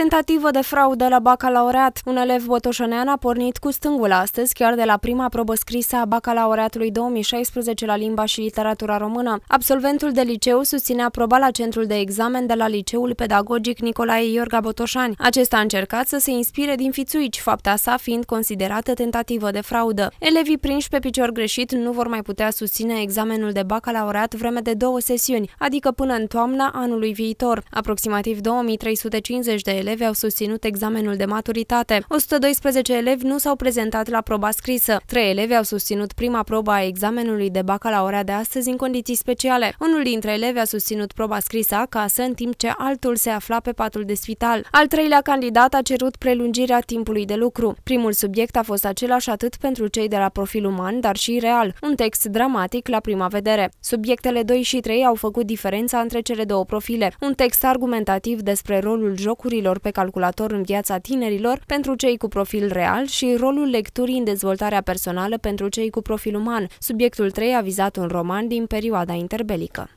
Tentativă de fraudă la bacalaureat. Un elev botoșănean a pornit cu stângul astăzi, chiar de la prima probă scrisă a bacalaureatului 2016 la limba și literatura română. Absolventul de liceu susținea proba la centrul de examen de la Liceul Pedagogic Nicolae Iorga Botoșani. Acesta a încercat să se inspire din fițuici, fapta sa fiind considerată tentativă de fraudă. Elevii prinși pe picior greșit nu vor mai putea susține examenul de bacalaureat vreme de două sesiuni, adică până în toamna anului viitor. Aproximativ 2350 de elevi au susținut examenul de maturitate. 112 elevi nu s-au prezentat la proba scrisă. 3 elevi au susținut prima probă a examenului de bacalaureat de astăzi în condiții speciale. Unul dintre elevi a susținut proba scrisă acasă, în timp ce altul se afla pe patul de spital. Al treilea candidat a cerut prelungirea timpului de lucru. Primul subiect a fost același atât pentru cei de la profil uman, dar și real, un text dramatic la prima vedere. Subiectele 2 și 3 au făcut diferența între cele două profile, un text argumentativ despre rolul jocurilor jocurilor pe calculator în viața tinerilor pentru cei cu profil real și rolul lecturii în dezvoltarea personală pentru cei cu profil uman, subiectul 3 a vizat un roman din perioada interbelică.